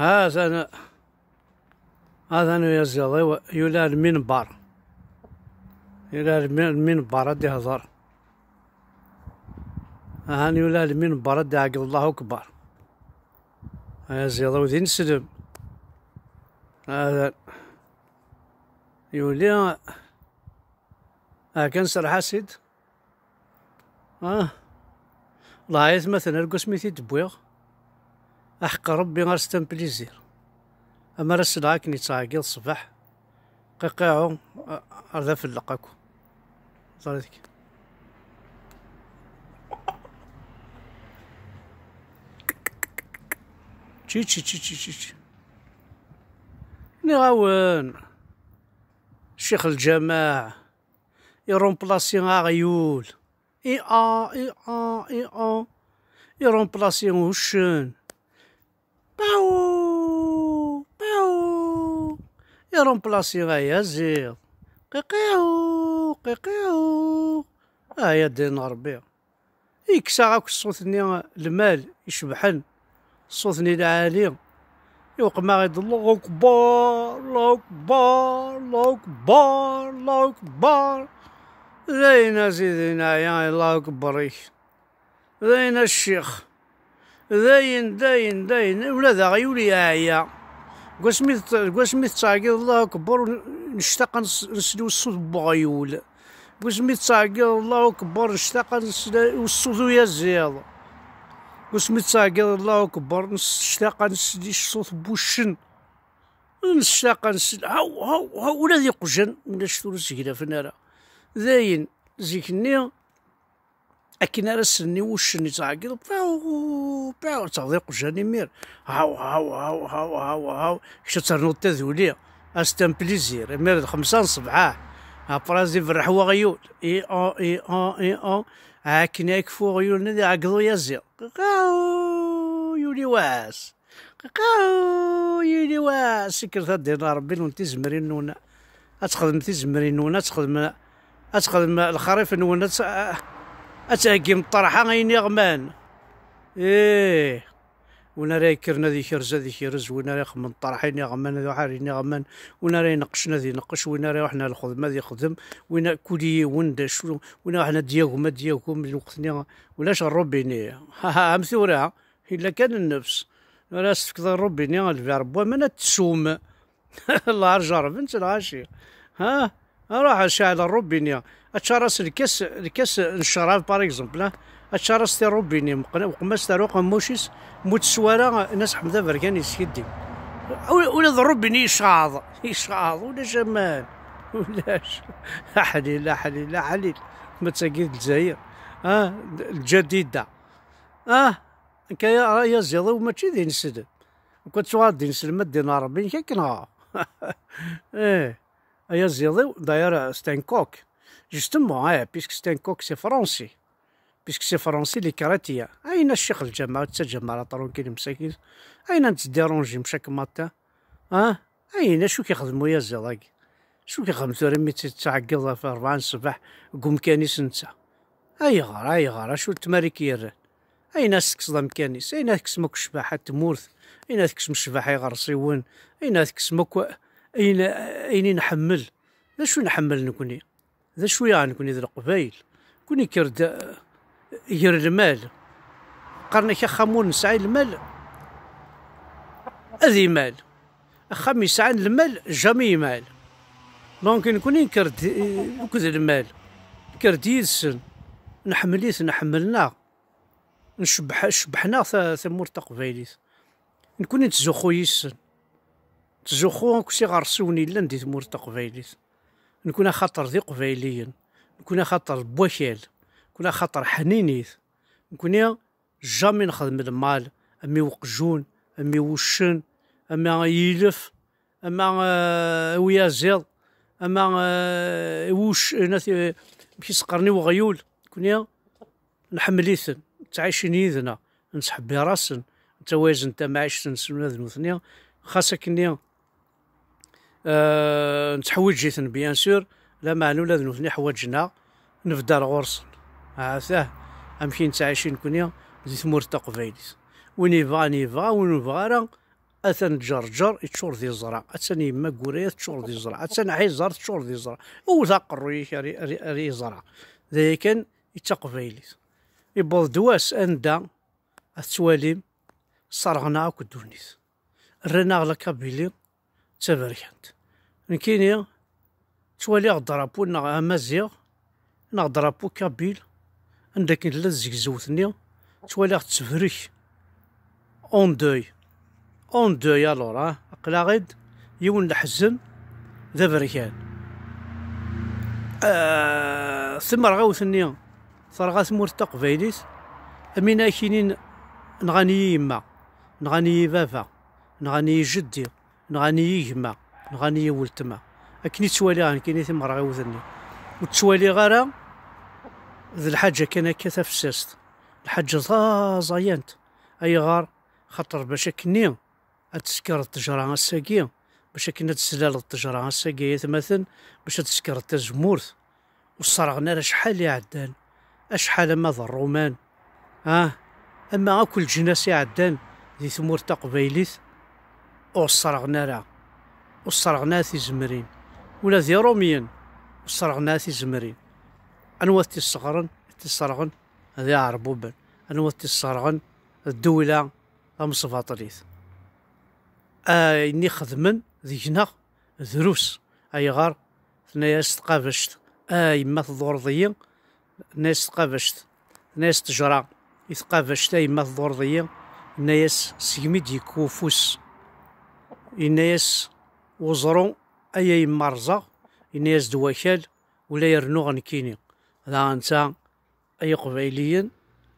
هذا هذا يا من بار المنبر من المنبر دي هزار هان من المنبر دي عقل الله أكبر يا زيادة وذي نسلم هذا يولي ها أه، كان حاسد سيد اه لايت مثلا القسمي تبويغ أحق ربي غير ستان بليزير أما راس السلعة كني الصباح قيقيعو أردا فلق أكو زريتك تشي تشي تشي تشي تشي ني غاون شيخ الجماع يرون بلاسي غيول اي ا اي ا اي ا يرون بلاسي وشن باو باو يا رومبلاسي غايا زير قيقيو قيقيو اه يا دين ربي يكسا غاك الصوتني المال يشبحن الصوتني العالي ما غيد الله اكبر الله اكبر الله اكبر الله اكبر زينا زيدنا يا الله اكبر زينا الشيخ داين داين داين ولا غيولي اعيا قاسميت قاسميت الله اكبر نشتاق نسلو الصوت بغيول قاسميت تعقد الله اكبر نشتاق نسلو الصوت ويا زياض قاسميت تعقد الله اكبر نشتاق نسلي الصوت بوشن نشتاق نسل هاو هاو هاو ولا ذي قجن ولا شتو في النار داين زيكني اكن راه سني وشني تعقل باو باو تضيق جاني مير هاو هاو هاو هاو هاو هاو كش ترنو تذولي استن بليزير مير خمسة صبعاه ابرازي فرح وغيول اي او اي او اي او هاكن يكفو غيول ندي عقلو يزير قاو يولي واس قاو يولي واس سكرت دينا ربي لون زمرين نونا تخدم تيزمرين نونا تخدم تخدم الخريف نونا اتهكي من الطرحه غيني غمان ايه ونا راه يكرنا ذي كرزه ذي كرز ونا راه يخمن طرحين غمان ذو حارين غمان ونا راه ينقشنا ذي نقش ونا راه حنا الخدمه ذي خدم ونا كولي وندا شو ونا حنا دياكم دياكم وقتنا ولاش ربيني ها مثورة الا كان النفس ولا استفكد ربيني الفي ربي من التسوم الله رجع ربي انت العاشي ها راه شاعل الروبينيا اتشارس الكاس الكاس الشراب باغ اكزومبل اتشارس تي روبيني وقماس تاع روق موشيس موت السواره ناس حمدا فركان يسيدي ولا الروبيني شاض شاض ولا جمال ولاش لا حليل لا حليل لا حليل مساكين الجزائر اه الجديده اه كايا يا زيضي وماشي دين السد كنت صغار دين سلمت دين ربي كي كنها ايه ايا زيضيو داير كوك جوستومون اه بيسك كوك سي فرونسي بيسك سي فرونسي لي كاراتيا اين الشيخ الجماعة طرون كاين مساكين اين نتديرونجي مشاك ماتا اه اين شو كيخدمو يا زيضاك شو كيخدم ثوري مي تتعقل في ربعة الصباح قوم كانيس نتا اي غار شو التماري كيران اين تكسد مكانيس اين تكسمك الشباحة تمورث اين تكسم الشباحة يغرسيون اين موك اين اين نحمل ذا شو نحمل نكوني ذا شويه يعني نكوني ذا القبايل كوني كرد ير المال قرنا كي خامون نسعي المال اذي مال خام سعي المال جامي مال دونك نكوني كرد كذا المال كرد يسن نحمليت نحملنا نشبح شبحنا ثمور تقبيليس نكوني تزوخو يسن تزوخو نكسي غرسوني لا دي تمورت قبايليت نكون خاطر ذي قبايليين نكون خاطر بوكال نكون خاطر حنينيت نكون جامي نخدم المال امي وقجون امي وشن اما يلف اما ويا زيض اما وش ناثي باش يسقرني وغيول نحمل نحمليثن تعيشين يذنا نسحب براسن توازن تاع معيشتن سنوذن وثنيا خاصك نيا أه نتحوج بيان سور لا معلوم لا نوثني حواجنا نفدار غرس عافاه امشي نتعايشين كونيا زي ثمور تقبيليس وين يبغى نيفا وين يبغى راه اثن جرجر تشور ذي الزرع اثن يما كوريا تشور ذي زرع اثن زر تشور ذي الزرع وثاق الرويش ري زرع ذي كان يتقبيليس يبغض دواس اندا اثواليم صرغنا اكو الدونيس رنا غلا كابيلي تبركت نكيني توالي غدرابو نا امازيغ نا درابو كابيل عندك لا تزكزوتني توالي تبرك اون دوي اون دوي الور اه قلا غيد يون الحزن ذا بركان آه ثم رغاوثني ثرغا ثمور تقبيليت امينا كينين نغاني يما نغاني بابا نغاني جدي نغاني يجمع نغاني ولتما اكني تسوالي غان كيني تمرا وذني وتسوالي غارا ذي الحاجة كان كثف تفسست الحاجة زايانت اي غار خاطر باش اكني اتسكر التجرة الساقية باش اكنا تسلال التجرة الساقية مثلا باش تسكر التزمورت وصرغنا راه شحال عدان اشحال ما الرومان اه اما أكل جناس عدان ذي ثمور تقبيليث او وصرغنا او وصرغنا في زمرين ولا ذي روميين وصرغنا في زمرين أنوا تصغرن تصرغن ذي عربوبن أنوا تصرغن الدولة أم صفاطريث آه، أني خدمن ذي جناخ ذروس أي غار ثنيا استقافشت أي آه، ما ضرضيين ناس تقافشت ناس تجرى يثقافشت أي ما ضرضيين ناس سيمي ديكو إناس وزرو أي مرزا إناس دوكال ولا يرنو غنكيني لا أنت أي قبيليين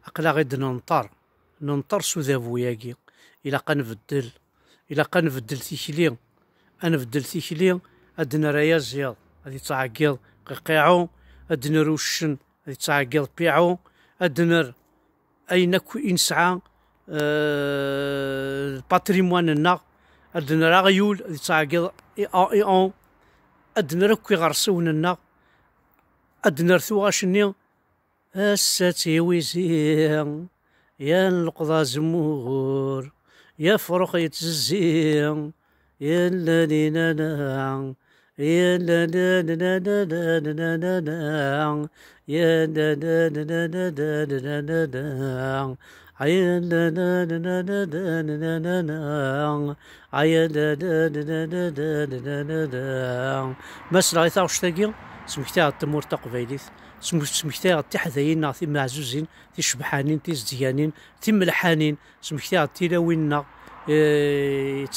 أقلا غيد ننطر ننطر سودا بوياكي إلا قنبدل إلا قنبدل تيكلي أنبدل تيكلي أدنا رايا زياد هادي تعقيض قيقيعو أدنر وشن هادي تعقيض بيعو أدنر أين كو إنسعى أه الباتريموان النار ادنا را غيول يتعاقد اي ان اي ان ادنا ركي لنا ادنا رثو غاشني الساتي ويزيان يا القضا زمور يا فرخ يتزيان يا لالينا يا لا لا لا لا لا لا لا لا يا لا لا لا لا لا لا لا عين دا دا دا دا دا التمور تقبيليت سمكتاع التحذايين تي معزوزين تي شبحانين تي زديانين تي ملحانين سمكتاع تيلاوينا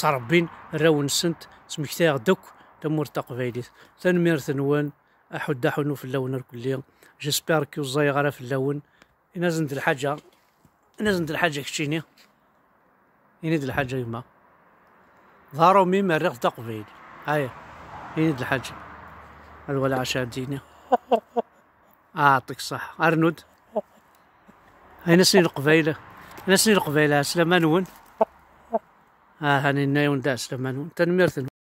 تربين راون سنت سمكتاع دوك تمور تقبيليت تنميرت نوان احد احنو في اللون الكلي جيسبير كي وزاي غرا في اللون إنا زند الحاجة نزلت الحاجة كتشيني ينيد حاجة يما ظهروا ميم الريق تقفيل هاي ينيد حاجة الولا عشاء ديني أعطيك صح أرنود هاي نسني القبيلة نسني القبيلة سليمانون ها آه هاني نايون دا سليمانون تنميرتن